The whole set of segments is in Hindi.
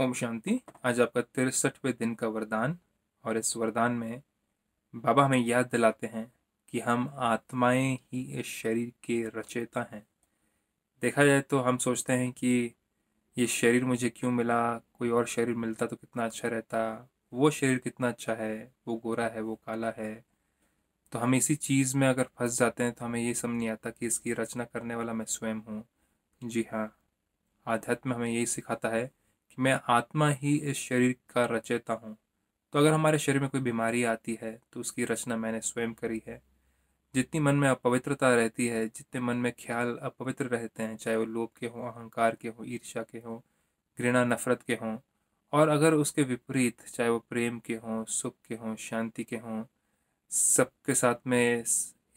ओम शांति आज आपका तिरसठवें दिन का वरदान और इस वरदान में बाबा हमें याद दिलाते हैं कि हम आत्माएं ही इस शरीर के रचयिता हैं देखा जाए तो हम सोचते हैं कि ये शरीर मुझे क्यों मिला कोई और शरीर मिलता तो कितना अच्छा रहता वो शरीर कितना अच्छा है वो गोरा है वो काला है तो हम इसी चीज़ में अगर फंस जाते हैं तो हमें ये समझ नहीं आता कि इसकी रचना करने वाला मैं स्वयं हूँ जी हाँ आध्यात्म हमें यही सिखाता है कि मैं आत्मा ही इस शरीर का रचयता हूँ तो अगर हमारे शरीर में कोई बीमारी आती है तो उसकी रचना मैंने स्वयं करी है जितनी मन में अपवित्रता रहती है जितने मन में ख्याल अपवित्र रहते हैं चाहे वो लोभ के हों अहंकार के हों ईर्ष्या के हों घृणा नफरत के हों और अगर उसके विपरीत चाहे वो प्रेम के हों सुख के हों शांति के हों सबके साथ में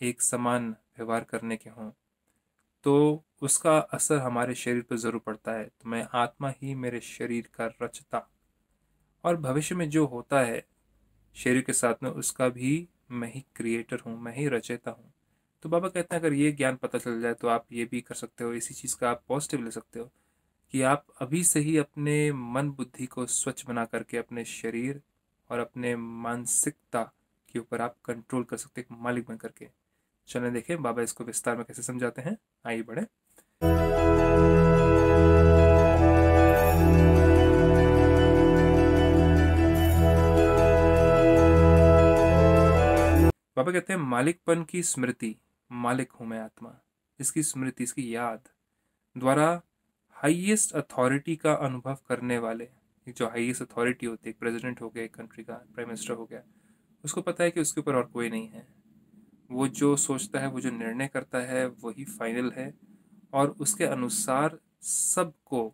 एक समान व्यवहार करने के हों तो उसका असर हमारे शरीर पर ज़रूर पड़ता है तो मैं आत्मा ही मेरे शरीर का रचता और भविष्य में जो होता है शरीर के साथ में उसका भी मैं ही क्रिएटर हूँ मैं ही रचयता हूँ तो बाबा कहते हैं अगर ये ज्ञान पता चल जाए तो आप ये भी कर सकते हो इसी चीज़ का आप पॉजिटिव ले सकते हो कि आप अभी से ही अपने मन बुद्धि को स्वच्छ बना करके अपने शरीर और अपने मानसिकता के ऊपर आप कंट्रोल कर सकते हैं मालिक बन करके चलें देखे बाबा इसको विस्तार में कैसे समझाते हैं आइए बढ़े बाबा कहते हैं मालिकपन की स्मृति मालिक हूं मैं आत्मा इसकी स्मृति इसकी याद द्वारा हाईएस्ट अथॉरिटी का अनुभव करने वाले जो हाईएस्ट अथॉरिटी होती है प्रेसिडेंट हो गया एक कंट्री का प्राइम मिनिस्टर हो गया उसको पता है कि उसके ऊपर और कोई नहीं है वो जो सोचता है वो जो निर्णय करता है वही फाइनल है और उसके अनुसार सबको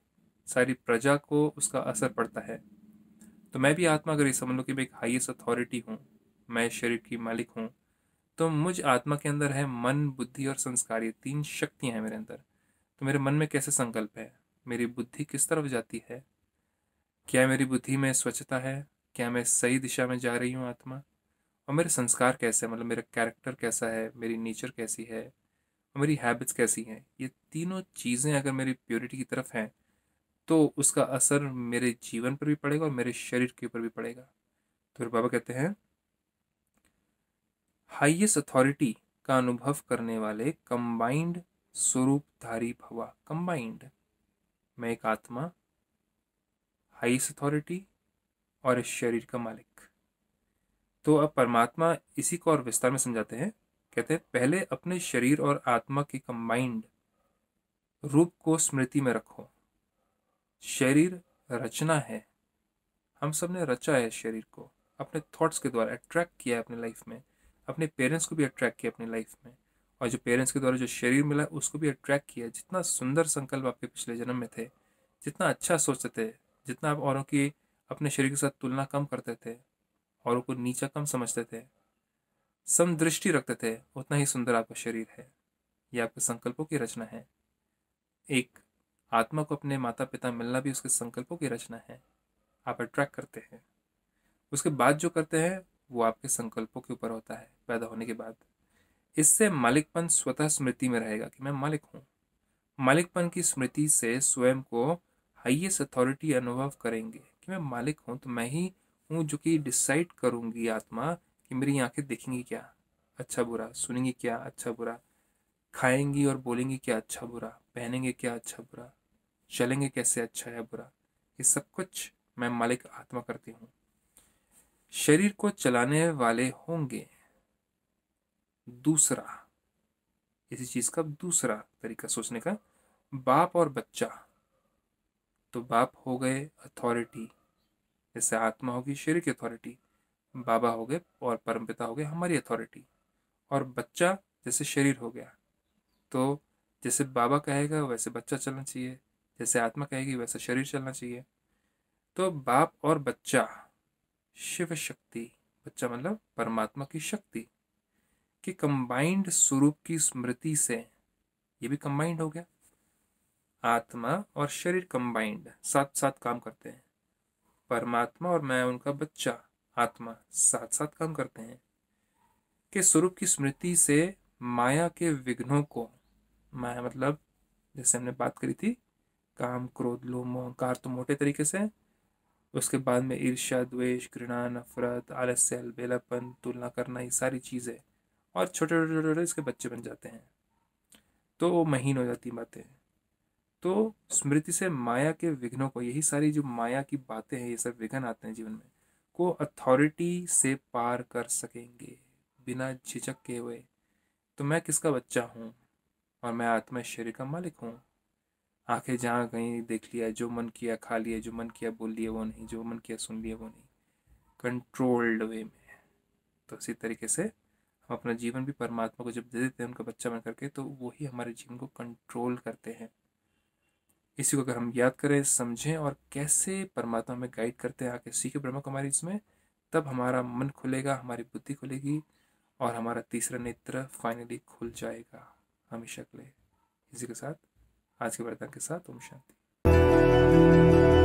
सारी प्रजा को उसका असर पड़ता है तो मैं भी आत्मा अगर ये समझ लो कि मैं एक हाइएस्ट अथॉरिटी हूँ मैं शरीर की मालिक हूँ तो मुझ आत्मा के अंदर है मन बुद्धि और संस्कार ये तीन शक्तियाँ हैं मेरे अंदर तो मेरे मन में कैसे संकल्प है मेरी बुद्धि किस तरफ जाती है क्या मेरी बुद्धि में स्वच्छता है क्या मैं सही दिशा में जा रही हूँ आत्मा और मेरे संस्कार कैसे मतलब मेरा कैरेक्टर कैसा है मेरी नेचर कैसी है और मेरी हैबिट्स कैसी हैं ये तीनों चीज़ें अगर मेरी प्योरिटी की तरफ हैं तो उसका असर मेरे जीवन पर भी पड़ेगा और मेरे शरीर के ऊपर भी पड़ेगा तो बाबा कहते हैं हाइएस्ट अथॉरिटी का अनुभव करने वाले कंबाइंड स्वरूपधारी भवा कंबाइंड मैं एक आत्मा हाईएस्ट अथॉरिटी और इस शरीर का मालिक तो अब परमात्मा इसी को और विस्तार में समझाते हैं कहते हैं पहले अपने शरीर और आत्मा के कंबाइंड रूप को स्मृति में रखो शरीर रचना है हम सब ने रचा है शरीर को अपने थॉट्स के द्वारा अट्रैक्ट किया है अपने लाइफ में अपने पेरेंट्स को भी अट्रैक्ट किया अपनी लाइफ में और जो पेरेंट्स के द्वारा जो शरीर मिला उसको भी अट्रैक्ट किया जितना सुंदर संकल्प आपके पिछले जन्म में थे जितना अच्छा सोचते थे जितना आप औरों की अपने शरीर के साथ तुलना कम करते थे और को नीचा कम समझते थे सम दृष्टि रखते थे उतना ही सुंदर आपका शरीर है यह आपके संकल्पों की रचना है एक आत्मा को अपने माता पिता मिलना भी उसके संकल्पों की रचना है आप अट्रैक्ट करते हैं उसके बाद जो करते हैं वो आपके संकल्पों के ऊपर होता है पैदा होने के बाद इससे मालिकपन स्वतः स्मृति में रहेगा कि मैं मालिक हूँ मालिकपन की स्मृति से स्वयं को हाइएस्ट अथॉरिटी अनुभव करेंगे कि मैं मालिक हूँ तो मैं ही हूँ जो कि डिसाइड करूँगी आत्मा कि मेरी आंखें देखेंगी क्या अच्छा बुरा सुनेंगी क्या अच्छा बुरा खाएंगी और बोलेंगी क्या अच्छा बुरा पहनेंगे क्या अच्छा बुरा चलेंगे कैसे अच्छा या बुरा ये सब कुछ मैं मालिक आत्मा करती हूँ शरीर को चलाने वाले होंगे दूसरा इसी चीज का दूसरा तरीका सोचने का बाप और बच्चा तो बाप हो गए अथॉरिटी जैसे आत्मा होगी शरीर की अथॉरिटी बाबा हो गए और परम पिता हो गए हमारी अथॉरिटी और बच्चा जैसे शरीर हो गया तो जैसे बाबा कहेगा वैसे बच्चा चलना चाहिए जैसे आत्मा कहेगी वैसे शरीर चलना चाहिए तो बाप और बच्चा शिव शक्ति बच्चा मतलब परमात्मा की शक्ति के कंबाइंड स्वरूप की स्मृति से ये भी कंबाइंड हो गया आत्मा और शरीर कंबाइंड साथ साथ काम करते हैं परमात्मा और मैं उनका बच्चा आत्मा साथ साथ काम करते हैं के स्वरूप की स्मृति से माया के विघ्नों को माया मतलब जैसे हमने बात करी थी काम क्रोध लो अहंकार तो मोटे तरीके से उसके बाद में ईर्ष्या द्वेष घृणा नफरत आलस्य अलबेलापन तुलना करना ये सारी चीज़ें और छोटे छोटे छोटे छोटे इसके बच्चे बन जाते हैं तो महीन हो जाती बातें तो स्मृति से माया के विघ्नों को यही सारी जो माया की बातें हैं ये सब विघ्न आते हैं जीवन में को अथॉरिटी से पार कर सकेंगे बिना झिझक के हुए तो मैं किसका बच्चा हूँ और मैं आत्मा शरीर का मालिक हूँ आंखें जहाँ कहीं देख लिया जो मन किया खा लिया जो मन किया बोल लिया वो नहीं जो मन किया सुन लिया वो नहीं कंट्रोल्ड वे में तो इसी तरीके से हम अपना जीवन भी परमात्मा को जब दे देते हैं उनका बच्चा बन करके तो वही हमारे जीवन को कंट्रोल करते हैं इसी को अगर हम याद करें समझें और कैसे परमात्मा में गाइड करते हैं आके सीखे ब्रह्म कुमारी इसमें तब हमारा मन खुलेगा हमारी बुद्धि खुलेगी और हमारा तीसरा नेत्र फाइनली खुल जाएगा हमेशा के लिए इसी के साथ आज के वरदान के साथ ओम शांति